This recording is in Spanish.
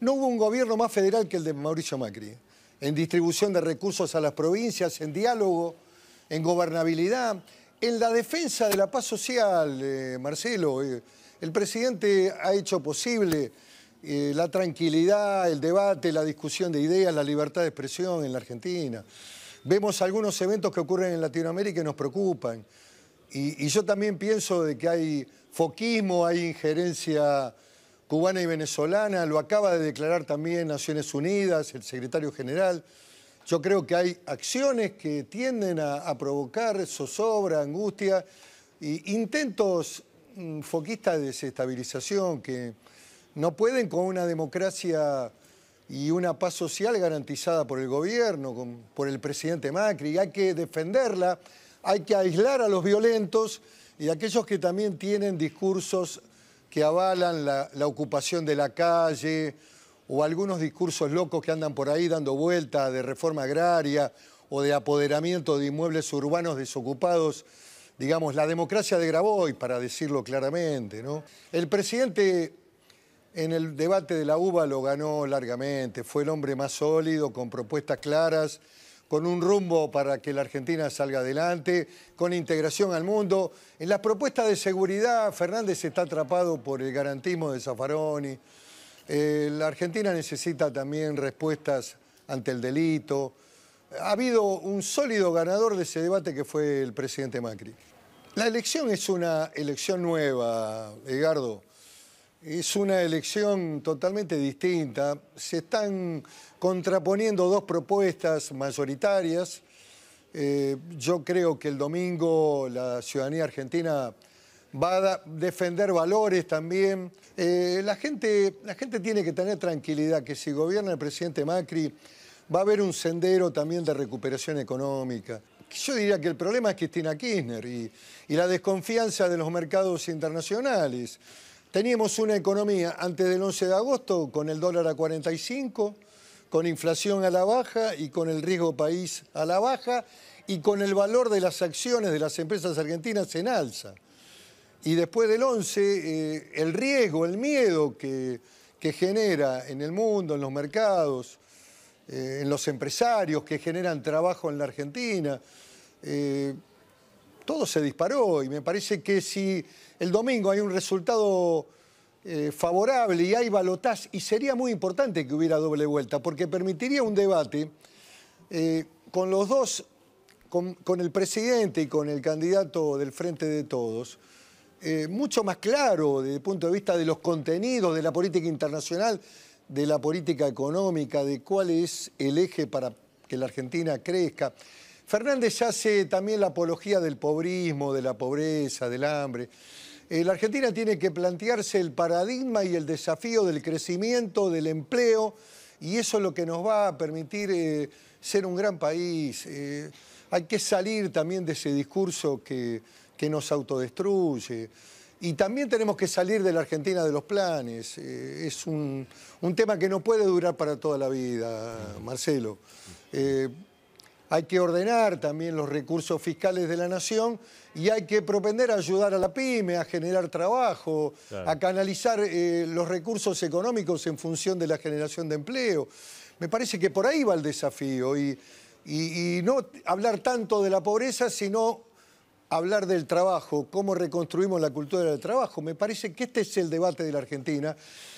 No hubo un gobierno más federal que el de Mauricio Macri, en distribución de recursos a las provincias, en diálogo, en gobernabilidad, en la defensa de la paz social, eh, Marcelo. Eh, el presidente ha hecho posible eh, la tranquilidad, el debate, la discusión de ideas, la libertad de expresión en la Argentina. Vemos algunos eventos que ocurren en Latinoamérica y nos preocupan. Y, yo también pienso de que hay foquismo, hay injerencia cubana y venezolana, lo acaba de declarar también Naciones Unidas, el secretario general. Yo creo que hay acciones que tienden a, provocar zozobra, angustia e intentos mm, foquistas de desestabilización que no pueden con una democracia y una paz social garantizada por el gobierno, por el presidente Macri. Hay que defenderla, hay que aislar a los violentos y a aquellos que también tienen discursos que avalan la, ocupación de la calle o algunos discursos locos que andan por ahí dando vuelta de reforma agraria o de apoderamiento de inmuebles urbanos desocupados, digamos, la democracia de Graboy, para decirlo claramente, ¿no? El presidente en el debate de la UBA lo ganó largamente, fue el hombre más sólido, con propuestas claras, con un rumbo para que la Argentina salga adelante, con integración al mundo. En las propuestas de seguridad, Fernández está atrapado por el garantismo de Zaffaroni. Eh, la Argentina necesita también respuestas ante el delito. Ha habido un sólido ganador de ese debate que fue el presidente Macri. La elección es una elección nueva, Edgardo. Es una elección totalmente distinta. Se están contraponiendo dos propuestas mayoritarias. Eh, yo creo que el domingo la ciudadanía argentina va a defender valores también. Eh, la, gente, la gente tiene que tener tranquilidad que si gobierna el presidente Macri va a haber un sendero también de recuperación económica. Yo diría que el problema es Cristina Kirchner y, y la desconfianza de los mercados internacionales. Teníamos una economía antes del 11 de agosto con el dólar a 45, con inflación a la baja y con el riesgo país a la baja y con el valor de las acciones de las empresas argentinas en alza. Y después del 11, eh, el riesgo, el miedo que, genera en el mundo, en los mercados, eh, en los empresarios que generan trabajo en la Argentina, eh, todo se disparó y me parece que si el domingo hay un resultado eh, favorable y hay balotaz, y sería muy importante que hubiera doble vuelta, porque permitiría un debate eh, con los dos, con, el presidente y con el candidato del Frente de Todos, eh, mucho más claro desde el punto de vista de los contenidos de la política internacional, de la política económica, de cuál es el eje para que la Argentina crezca. Fernández hace también la apología del pobrismo, de la pobreza, del hambre. Eh, la Argentina tiene que plantearse el paradigma y el desafío del crecimiento, del empleo, y eso es lo que nos va a permitir eh, ser un gran país. Eh, hay que salir también de ese discurso que, nos autodestruye. Y también tenemos que salir de la Argentina de los planes. es un, tema que no puede durar para toda la vida, Marcelo hay que ordenar también los recursos fiscales de la nación y hay que propender a ayudar a la pyme, a generar trabajo, a canalizar eh, los recursos económicos en función de la generación de empleo. Me parece que por ahí va el desafío y, y no hablar tanto de la pobreza, sino hablar del trabajo, cómo reconstruimos la cultura del trabajo. Me parece que este es el debate de la Argentina